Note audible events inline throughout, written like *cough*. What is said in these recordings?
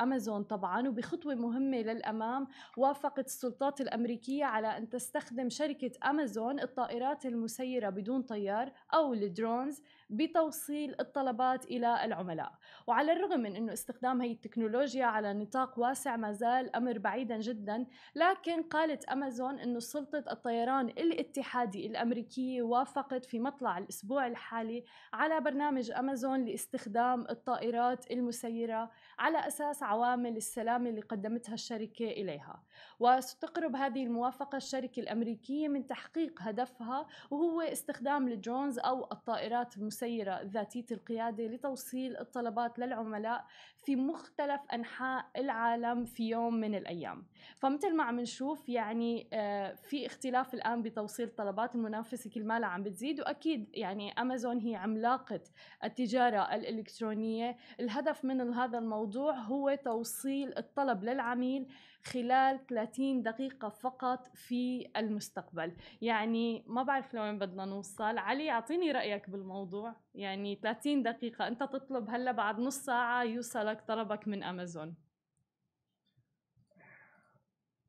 أمازون طبعا وبخطوة مهمة للأمام وافقت السلطات الأمريكية على أن تستخدم شركة أمازون الطائرات المسيرة بدون طيار أو الدرونز بتوصيل الطلبات إلى العملاء وعلى الرغم من أنه استخدام هي التكنولوجيا على نطاق واسع ما زال أمر بعيدا جدا لكن قالت أمازون أنه سلطة الطيران الاتحادي الأمريكية وافقت في مطلع الأسبوع الحالي على برنامج أمازون لاستخدام الطائرات المسيرة على أساس عوامل السلامة اللي قدمتها الشركة إليها وستقرب هذه الموافقة الشركة الأمريكية من تحقيق هدفها وهو استخدام الدرونز أو الطائرات المسيرة ذاتية القيادة لتوصيل الطلبات للعملاء في مختلف أنحاء العالم في يوم من الأيام فمثل ما عم نشوف يعني آه، في اختلاف الآن بتوصيل طلبات المنافسة كل ما عم بتزيد وأكيد يعني أمازون هي عملاقة التجارة الإلكترونية الهدف من هذا الموضوع هو توصيل الطلب للعميل خلال 30 دقيقة فقط في المستقبل يعني ما بعرف لوين بدنا نوصل علي أعطيني رأيك بالموضوع يعني 30 دقيقة أنت تطلب هلا بعد نص ساعة يوصلك طلبك من أمازون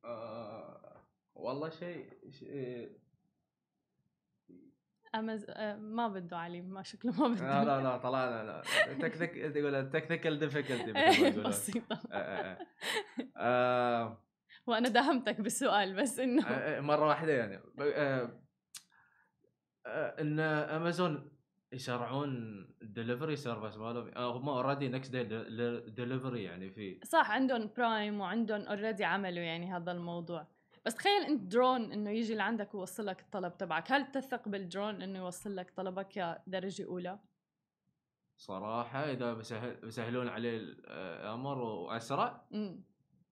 آه والله شيء شي أمز... آه، ما بده علي ما شكله ما بده آه، لا لا لا طلعنا لا تكنيك تقول تكنيكال ديفيكولتي *laughs* بسيطة آه آه, آه. وانا دهمتك بالسؤال بس انه مره واحده يعني ان امازون يسرعون الدليفري سيرفيس مالهم هم اوريدي نكست داي دليفري يعني في صح عندهم برايم وعندهم اوريدي عملوا يعني هذا الموضوع بس تخيل انت درون انه يجي لعندك ويوصل لك الطلب تبعك هل تثق بالدرون انه يوصل لك طلبك يا درجه اولى صراحه اذا بسهل بسهلون عليه آه، الامر واسرع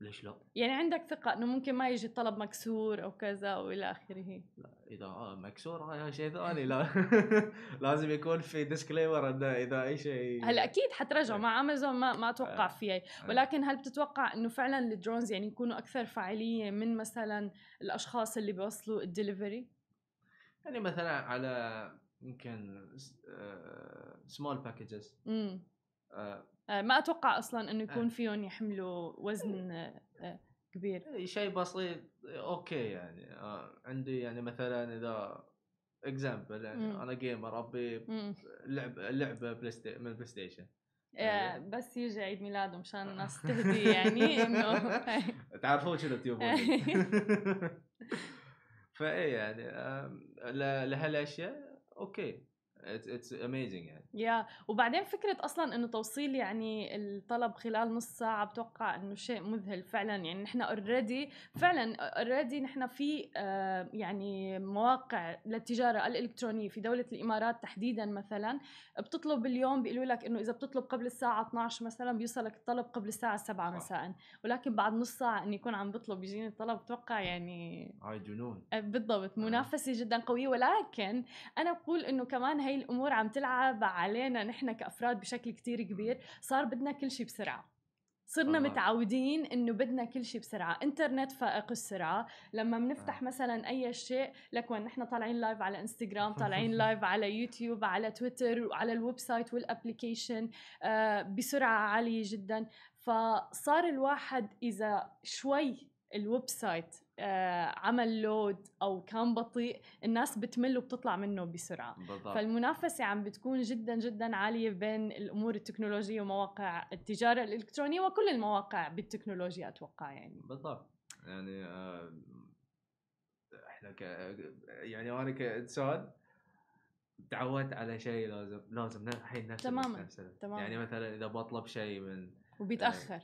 ليش لا؟ يعني عندك ثقة انه ممكن ما يجي الطلب مكسور او كذا والى اخره لا اذا آه، مكسور هاي آه، شيء ثاني لا *laughs* لازم يكون في ديسكليمر انه اذا اي شيء هلا اكيد حترجعوا إيه. مع امازون ما ما اتوقع إيه. فيها إيه. ولكن هل بتتوقع انه فعلا الدرونز يعني يكونوا اكثر فعالية من مثلا الاشخاص اللي بيوصلوا الدليفري؟ يعني مثلا على يمكن سمول باكجز آه، ما اتوقع اصلا انه آه. يكون فيهم يحملوا وزن آه، كبير إيه، شيء بسيط اوكي يعني عندي يعني مثلا اذا اكزامبل يعني مم. انا جيمر ابي لعبه لعبه بلاي من بلاي ستيشن بس يجي عيد ميلاده مشان الناس تهدي يعني انه *laughs* تعرفون شنو تيوبون *laughs* *laughs* فاي يعني لهالاشياء اوكي اتس اميزنج يعني يا yeah. وبعدين فكره اصلا انه توصيل يعني الطلب خلال نص ساعه بتوقع انه شيء مذهل فعلا يعني نحن اوريدي فعلا اوريدي نحن في آه، يعني مواقع للتجاره الالكترونيه في دوله الامارات تحديدا مثلا بتطلب اليوم بيقولوا لك انه اذا بتطلب قبل الساعه 12 مثلا بيوصلك الطلب قبل الساعه 7 مساء ولكن بعد نص ساعه اني يكون عم بطلب يجيني الطلب بتوقع يعني هاي جنون بالضبط منافسه جدا قويه ولكن انا بقول انه كمان هاي الامور عم تلعب علينا نحن كافراد بشكل كتير كبير صار بدنا كل شيء بسرعه صرنا آه. متعودين انه بدنا كل شيء بسرعه انترنت فائق السرعه لما بنفتح آه. مثلا اي شيء لك وين نحن طالعين لايف على انستغرام *laughs* طالعين لايف على يوتيوب على تويتر وعلى الويب سايت والابلكيشن آه بسرعه عاليه جدا فصار الواحد اذا شوي الويب سايت آه، عمل لود او كان بطيء الناس بتمل وبتطلع منه بسرعه بالضبط. فالمنافسه عم بتكون جدا جدا عاليه بين الامور التكنولوجيه ومواقع التجاره الالكترونيه وكل المواقع بالتكنولوجيا اتوقع يعني بالضبط يعني آه احنا ك يعني انا كانسان تعودت على شيء لازم لازم الحين نفس تماما يعني تماما يعني مثلا اذا بطلب شيء من آه، وبيتاخر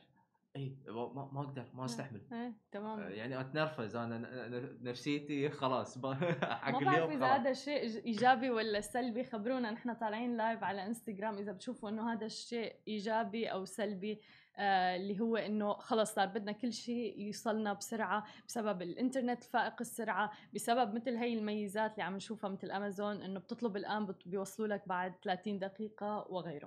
اي ما, ما اقدر ما آه، استحمل ايه تمام آه، يعني اتنرفز انا نفسيتي خلاص *laughs* حق اليوم ما بعرف اذا هذا الشيء ايجابي ولا سلبي خبرونا نحن طالعين لايف على انستغرام اذا بتشوفوا انه هذا الشيء ايجابي او سلبي آه اللي هو انه خلص صار بدنا كل شيء يوصلنا بسرعه بسبب الانترنت فائق السرعه بسبب مثل هي الميزات اللي عم نشوفها مثل امازون انه بتطلب الان بيوصلوا لك بعد 30 دقيقه وغيره